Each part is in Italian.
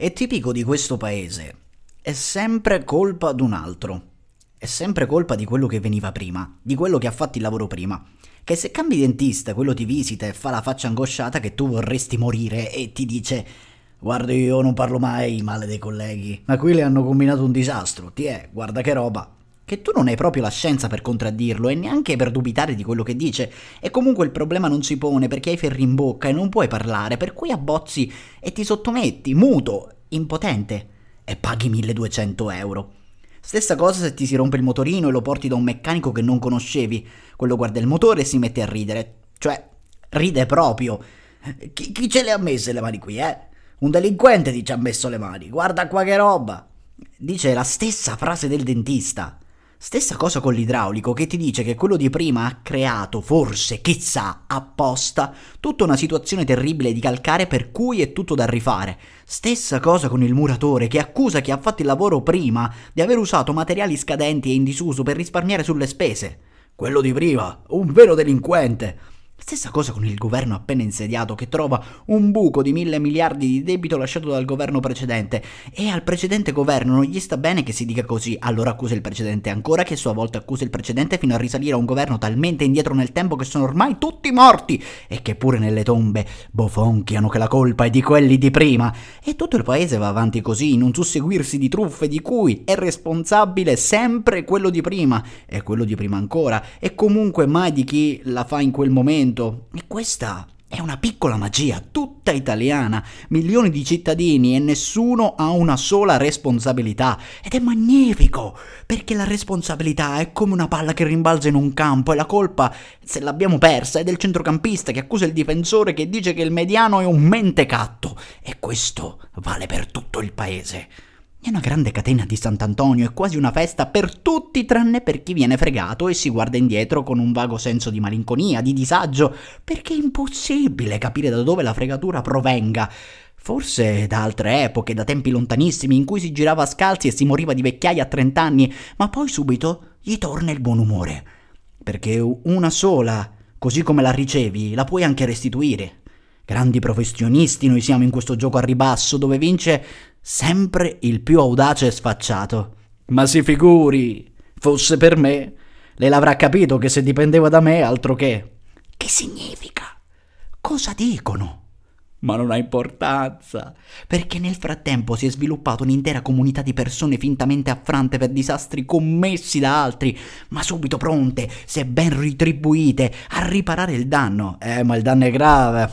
È tipico di questo paese. È sempre colpa d'un altro. È sempre colpa di quello che veniva prima, di quello che ha fatto il lavoro prima. Che se cambi dentista, quello ti visita e fa la faccia angosciata che tu vorresti morire e ti dice Guarda io non parlo mai male dei colleghi, ma qui le hanno combinato un disastro, ti è, guarda che roba che tu non hai proprio la scienza per contraddirlo e neanche per dubitare di quello che dice, e comunque il problema non si pone perché hai ferri in bocca e non puoi parlare, per cui abbozzi e ti sottometti, muto, impotente, e paghi 1200 euro. Stessa cosa se ti si rompe il motorino e lo porti da un meccanico che non conoscevi, quello guarda il motore e si mette a ridere, cioè ride proprio. Chi, chi ce le ha messe le mani qui, eh? Un delinquente ti ci ha messo le mani, guarda qua che roba! Dice la stessa frase del dentista. Stessa cosa con l'idraulico che ti dice che quello di prima ha creato, forse, chissà, apposta, tutta una situazione terribile di calcare per cui è tutto da rifare. Stessa cosa con il muratore che accusa chi ha fatto il lavoro prima di aver usato materiali scadenti e in disuso per risparmiare sulle spese. Quello di prima, un vero delinquente. Stessa cosa con il governo appena insediato che trova un buco di mille miliardi di debito lasciato dal governo precedente e al precedente governo non gli sta bene che si dica così, allora accusa il precedente ancora che a sua volta accusa il precedente fino a risalire a un governo talmente indietro nel tempo che sono ormai tutti morti e che pure nelle tombe bofonchiano che la colpa è di quelli di prima. E tutto il paese va avanti così in un susseguirsi di truffe di cui è responsabile sempre quello di prima e quello di prima ancora e comunque mai di chi la fa in quel momento Novecento. E questa è una piccola magia, tutta italiana, milioni di cittadini e nessuno ha una sola responsabilità. Ed è magnifico, perché la responsabilità è come una palla che rimbalza in un campo e la colpa, se l'abbiamo persa, è del centrocampista che accusa il difensore che dice che il mediano è un mentecatto. E questo vale per tutto il paese. È una grande catena di Sant'Antonio, è quasi una festa per tutti tranne per chi viene fregato e si guarda indietro con un vago senso di malinconia, di disagio, perché è impossibile capire da dove la fregatura provenga. Forse da altre epoche, da tempi lontanissimi in cui si girava scalzi e si moriva di vecchiaia a trent'anni, ma poi subito gli torna il buon umore. Perché una sola, così come la ricevi, la puoi anche restituire. Grandi professionisti noi siamo in questo gioco a ribasso, dove vince sempre il più audace e sfacciato. Ma si figuri, fosse per me, lei l'avrà capito che se dipendeva da me, altro che. Che significa? Cosa dicono? Ma non ha importanza, perché nel frattempo si è sviluppata un'intera comunità di persone fintamente affrante per disastri commessi da altri, ma subito pronte, se ben ritribuite, a riparare il danno. Eh, ma il danno è grave.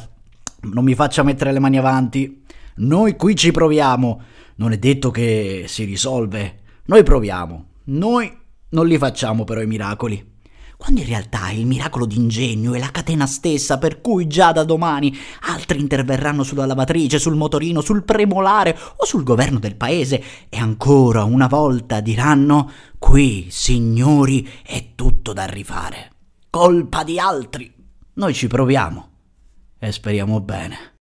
Non mi faccia mettere le mani avanti. Noi qui ci proviamo. Non è detto che si risolve. Noi proviamo. Noi non li facciamo però i miracoli. Quando in realtà il miracolo d'ingegno è la catena stessa per cui già da domani altri interverranno sulla lavatrice, sul motorino, sul premolare o sul governo del paese e ancora una volta diranno qui, signori, è tutto da rifare. Colpa di altri. Noi ci proviamo e speriamo bene.